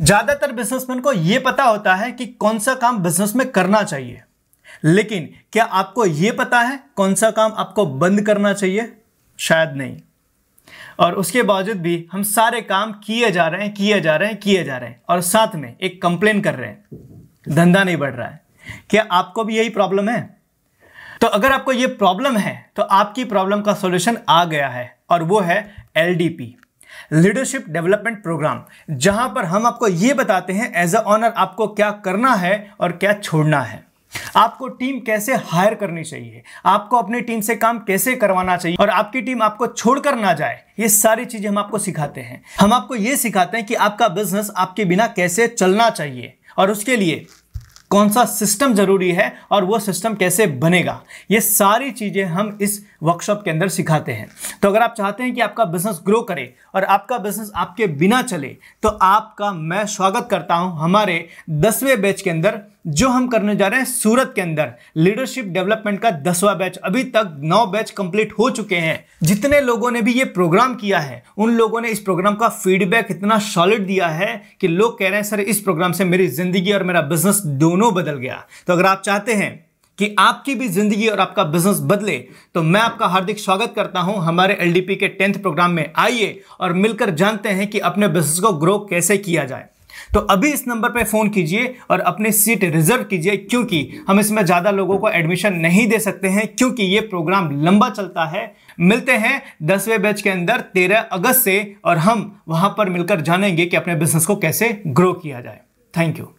ज्यादातर बिजनेसमैन को यह पता होता है कि कौन सा काम बिजनेस में करना चाहिए लेकिन क्या आपको यह पता है कौन सा काम आपको बंद करना चाहिए शायद नहीं और उसके बावजूद भी हम सारे काम किए जा रहे हैं किए जा रहे हैं किए जा रहे हैं और साथ में एक कंप्लेन कर रहे हैं धंधा नहीं बढ़ रहा है क्या आपको भी यही प्रॉब्लम है तो अगर आपको यह प्रॉब्लम है तो आपकी प्रॉब्लम का सॉल्यूशन आ गया है और वो है एल लीडरशिप डेवलपमेंट प्रोग्राम जहां पर हम आपको ये बताते हैं एज अ ऑनर आपको क्या करना है और क्या छोड़ना है आपको टीम कैसे हायर करनी चाहिए आपको अपनी टीम से काम कैसे करवाना चाहिए और आपकी टीम आपको छोड़कर ना जाए ये सारी चीजें हम आपको सिखाते हैं हम आपको ये सिखाते हैं कि आपका बिजनेस आपके बिना कैसे चलना चाहिए और उसके लिए कौन सा सिस्टम ज़रूरी है और वो सिस्टम कैसे बनेगा ये सारी चीज़ें हम इस वर्कशॉप के अंदर सिखाते हैं तो अगर आप चाहते हैं कि आपका बिजनेस ग्रो करे और आपका बिजनेस आपके बिना चले तो आपका मैं स्वागत करता हूँ हमारे दसवें बैच के अंदर जो हम करने जा रहे हैं सूरत के अंदर लीडरशिप डेवलपमेंट का दसवां बैच अभी तक नौ बैच कंप्लीट हो चुके हैं जितने लोगों ने भी ये प्रोग्राम किया है उन लोगों ने इस प्रोग्राम का फीडबैक इतना सॉलिड दिया है कि लोग कह रहे हैं सर इस प्रोग्राम से मेरी जिंदगी और मेरा बिजनेस दोनों बदल गया तो अगर आप चाहते हैं कि आपकी भी जिंदगी और आपका बिजनेस बदले तो मैं आपका हार्दिक स्वागत करता हूं हमारे एलडीपी के टेंथ प्रोग्राम में आइए और मिलकर जानते हैं कि अपने बिजनेस को ग्रो कैसे किया जाए तो अभी इस नंबर पर फ़ोन कीजिए और अपनी सीट रिजर्व कीजिए क्योंकि हम इसमें ज़्यादा लोगों को एडमिशन नहीं दे सकते हैं क्योंकि ये प्रोग्राम लंबा चलता है मिलते हैं दसवें बैच के अंदर तेरह अगस्त से और हम वहां पर मिलकर जानेंगे कि अपने बिजनेस को कैसे ग्रो किया जाए थैंक यू